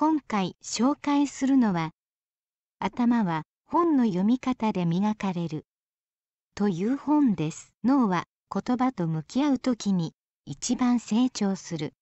今回紹介するのは「頭は本の読み方で磨かれる」という本です。脳は言葉と向き合う時に一番成長する。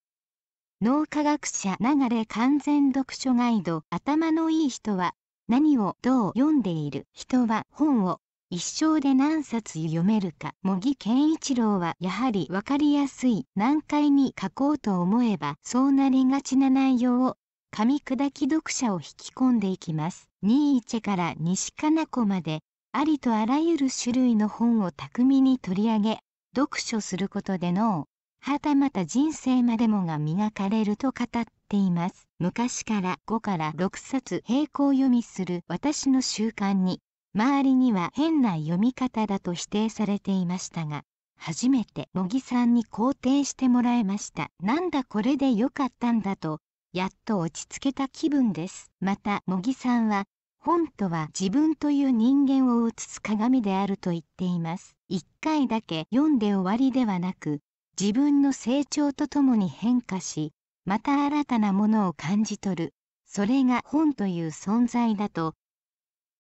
脳科学者流れ完全読書ガイド頭のいい人は何をどう読んでいる人は本を一生で何冊読めるか茂木健一郎はやはり分かりやすい難解に書こうと思えばそうなりがちな内容を噛み砕き読者を引き込んでいきます。ニーチェから西加奈子まで、ありとあらゆる種類の本を巧みに取り上げ、読書することで脳、はたまた人生までもが磨かれると語っています。昔から5から6冊並行読みする私の習慣に、周りには変な読み方だと否定されていましたが、初めて茂木さんに肯定してもらえました。なんだこれでよかったんだと、やっと落ち着けた気分です。また茂木さんは、本とは自分という人間を映す鏡であると言っています。一回だけ読んで終わりではなく、自分の成長とともに変化し、また新たなものを感じ取る。それが本という存在だと、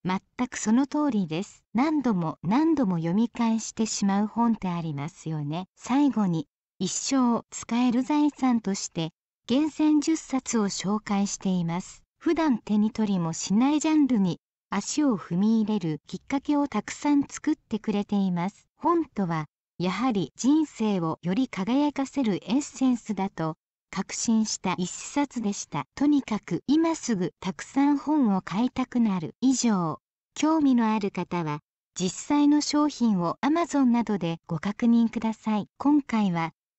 全くその通りです。何度も何度も読み返してしまう本ってありますよね。最後に、一生使える財産として厳選10冊を紹介しています普段手に取りもしないジャンルに足を踏み入れるきっかけをたくさん作ってくれています本とはやはり人生をより輝かせるエッセンスだと確信した一冊でしたとにかく今すぐたくさん本を買いたくなる以上興味のある方は実際の商品を Amazon などでご確認ください今回は